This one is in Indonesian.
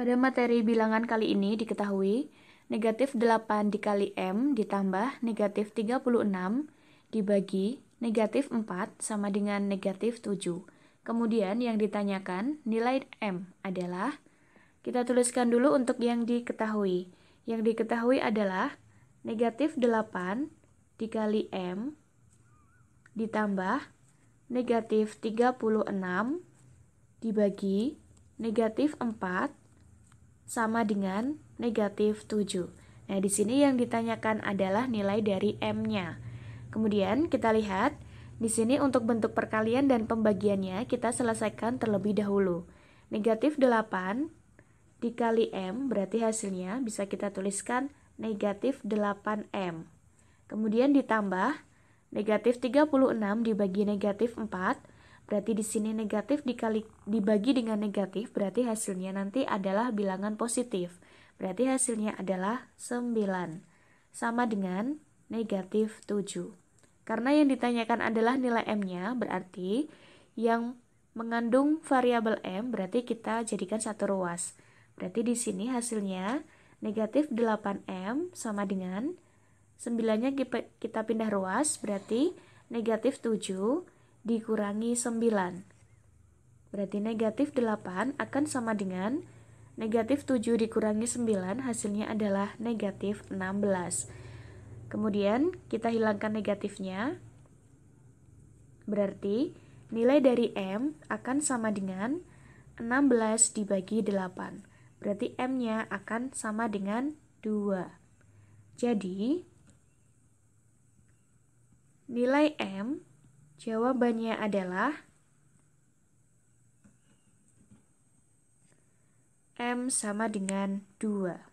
Pada materi bilangan kali ini diketahui negatif 8 dikali M ditambah negatif 36 dibagi negatif 4 sama dengan negatif 7. Kemudian yang ditanyakan nilai M adalah, kita tuliskan dulu untuk yang diketahui. Yang diketahui adalah negatif 8 dikali M ditambah negatif 36 dibagi negatif 4 sama dengan negatif 7. Nah, di sini yang ditanyakan adalah nilai dari M-nya. Kemudian kita lihat, di sini untuk bentuk perkalian dan pembagiannya kita selesaikan terlebih dahulu. Negatif 8 dikali M berarti hasilnya bisa kita tuliskan negatif 8M. Kemudian ditambah negatif 36 dibagi negatif 4 Berarti di sini negatif dikali dibagi dengan negatif berarti hasilnya nanti adalah bilangan positif. Berarti hasilnya adalah 9. Sama dengan negatif 7. Karena yang ditanyakan adalah nilai M-nya, berarti yang mengandung variabel M berarti kita jadikan satu ruas. Berarti di sini hasilnya negatif 8M sama dengan 9-nya kita pindah ruas, berarti negatif 7 dikurangi 9. Berarti negatif 8 akan sama dengan negatif 7 dikurangi 9 hasilnya adalah negatif 16. Kemudian kita hilangkan negatifnya. Berarti nilai dari M akan sama dengan 16 dibagi 8. Berarti M-nya akan sama dengan 2. Jadi, nilai M Jawabannya adalah M sama dengan 2.